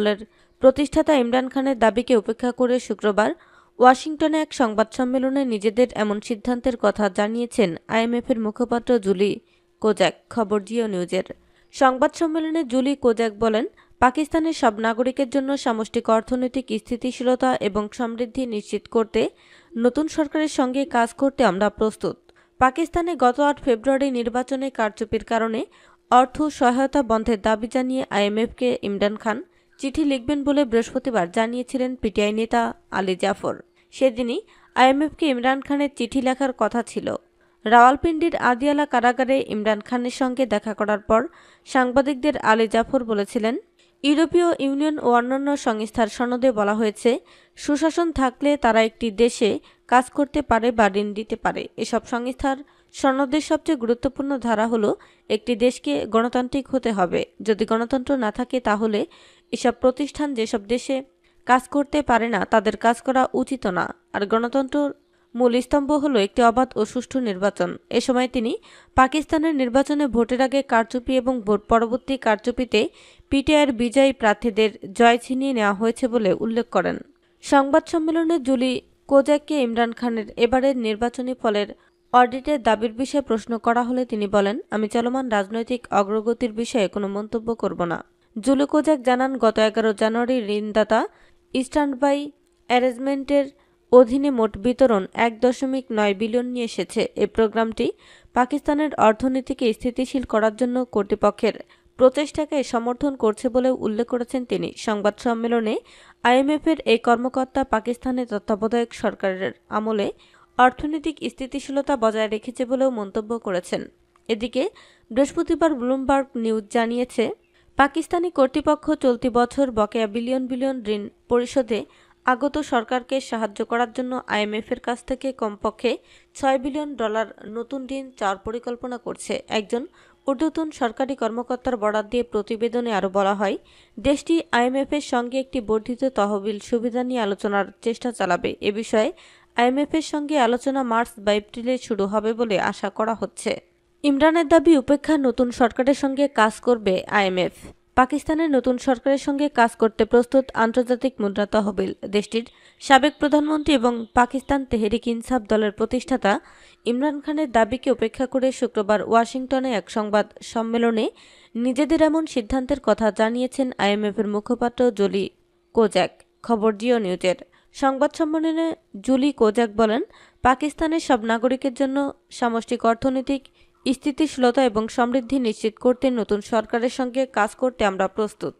দলের প্রতিষ্ঠাতা ইমরান খানের দাবিকে উপেক্ষা করে শুক্রবার ওয়াশিংটনে এক সংবাদ সম্মেলনে নিজেদের এমন সিদ্ধান্তের কথা জানিয়েছেন আইএমএফের মুখপাত্র জুলি কোজাক খবর জিও নিউজের সংবাদ সম্মেলনে জুলি কোজাক বলেন পাকিস্তানের সব নাগরিকের জন্য সামষ্টিক অর্থনৈতিক স্থিতিশীলতা এবং সমৃদ্ধি নিশ্চিত করতে নতুন সরকারের সঙ্গে কাজ করতে আমরা প্রস্তুত পাকিস্তানে গত আট ফেব্রুয়ারি নির্বাচনে কারচুপির কারণে অর্থ সহায়তা বন্ধের দাবি জানিয়ে আইএমএফকে ইমরান খান চিঠি লিখবেন বলে বৃহস্পতিবার জানিয়েছিলেন পিটিআই নেতা আলী জাফর সেদিনই আইএমএফকে ইমরান খানের চিঠি লেখার কথা ছিল রাওয়ালপিন্ডির আদিয়ালা কারাগারে ইমরান খানের সঙ্গে দেখা করার পর সাংবাদিকদের আলী জাফর বলেছিলেন ইউরোপীয় ইউনিয়ন ও অন্যান্য সংস্থার সনদে বলা হয়েছে সুশাসন থাকলে তারা একটি দেশে কাজ করতে পারে বা ঋণ দিতে পারে এসব সংস্থার সনদের সবচেয়ে গুরুত্বপূর্ণ ধারা হলো একটি দেশকে গণতান্ত্রিক হতে হবে যদি গণতন্ত্র না থাকে তাহলে এসব প্রতিষ্ঠান যেসব দেশে কাজ করতে পারে না তাদের কাজ করা উচিত না আর গণতন্ত্রের মূল স্তম্ভ হলো একটি অবাধ ও সুষ্ঠু নির্বাচন এ সময় তিনি পাকিস্তানের নির্বাচনে ভোটের আগে কারচুপি এবং ভোট পরবর্তী কারচুপিতে পিটিআইয়ের বিজয়ী প্রার্থীদের জয় ছিনিয়ে নেওয়া হয়েছে বলে উল্লেখ করেন সংবাদ সম্মেলনে জুলি কোজাককে ইমরান খানের এবারের নির্বাচনী ফলের অডিটের দাবির বিষয়ে প্রশ্ন করা হলে তিনি বলেন আমি চলমান রাজনৈতিক অগ্রগতির বিষয়ে কোনো মন্তব্য করব না জুলুকোজাক জানান গত এগারো জানুয়ারি ঋণদাতা স্ট্যান্ড বাই অ্যারেঞ্জমেন্টের অধীনে মোট বিতরণ এক দশমিক নয় বিলিয়ন নিয়ে এসেছে এ প্রোগ্রামটি পাকিস্তানের অর্থনীতিকে স্থিতিশীল করার জন্য কর্তৃপক্ষের প্রচেষ্টাকে সমর্থন করছে বলে উল্লেখ করেছেন তিনি সংবাদ সম্মেলনে আইএমএফের এই কর্মকর্তা পাকিস্তানের তত্ত্বাবধায়ক সরকারের আমলে অর্থনৈতিক স্থিতিশীলতা বজায় রেখেছে বলেও মন্তব্য করেছেন এদিকে বৃহস্পতিবার ব্লুমবার্গ নিউজ জানিয়েছে পাকিস্তানি কর্তৃপক্ষ চলতি বছর বকেয়া বিলিয়ন বিলিয়ন ঋণ পরিশোধে আগত সরকারকে সাহায্য করার জন্য আইএমএফের কাছ থেকে কমপক্ষে ছয় বিলিয়ন ডলার নতুন ঋণ চাওয়ার পরিকল্পনা করছে একজন ঊর্ধ্বতন সরকারি কর্মকর্তার বরাদ দিয়ে প্রতিবেদনে আরও বলা হয় দেশটি আইএমএফের সঙ্গে একটি বর্ধিত তহবিল সুবিধা নিয়ে আলোচনার চেষ্টা চালাবে এ বিষয়ে আইএমএফের সঙ্গে আলোচনা মার্চ বা এপ্রিলে শুরু হবে বলে আশা করা হচ্ছে ইমরানের দাবি উপেক্ষা নতুন সরকারের সঙ্গে কাজ করবে আইএমএফ পাকিস্তানের নতুন সরকারের সঙ্গে কাজ করতে প্রস্তুত আন্তর্জাতিক মুদ্রা তহবিল দেশটির সাবেক প্রধানমন্ত্রী এবং পাকিস্তান তেহরিক ইনসাফ দলের প্রতিষ্ঠাতা ইমরান খানের দাবিকে উপেক্ষা করে শুক্রবার ওয়াশিংটনে এক সংবাদ সম্মেলনে নিজেদের এমন সিদ্ধান্তের কথা জানিয়েছেন আইএমএফের মুখপাত্র জুলি কোজাক খবর জিও নিউজের সংবাদ সম্মেলনে জুলি কোজাক বলেন পাকিস্তানের সব নাগরিকের জন্য সামষ্টিক অর্থনৈতিক স্থিতিশীলতা এবং সমৃদ্ধি নিশ্চিত করতে নতুন সরকারের সঙ্গে কাজ করতে আমরা প্রস্তুত